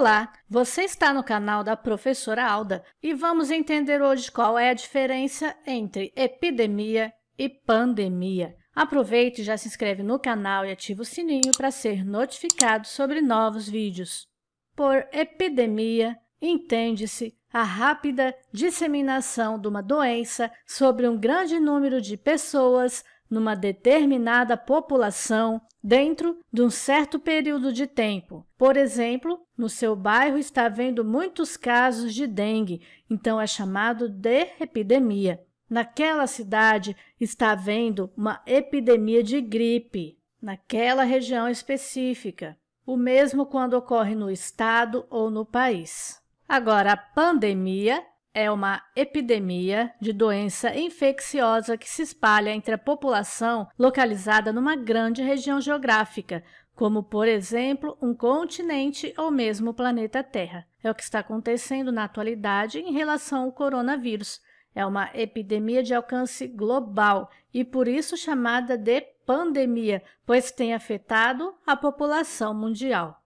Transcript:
Olá, você está no canal da professora Alda e vamos entender hoje qual é a diferença entre epidemia e pandemia. Aproveite e já se inscreve no canal e ativa o sininho para ser notificado sobre novos vídeos. Por epidemia, entende-se a rápida disseminação de uma doença sobre um grande número de pessoas numa determinada população dentro de um certo período de tempo. Por exemplo, no seu bairro está havendo muitos casos de dengue, então é chamado de epidemia. Naquela cidade está havendo uma epidemia de gripe, naquela região específica. O mesmo quando ocorre no estado ou no país. Agora, a pandemia é uma epidemia de doença infecciosa que se espalha entre a população localizada numa grande região geográfica, como, por exemplo, um continente ou mesmo o planeta Terra. É o que está acontecendo na atualidade em relação ao coronavírus. É uma epidemia de alcance global e por isso chamada de pandemia, pois tem afetado a população mundial.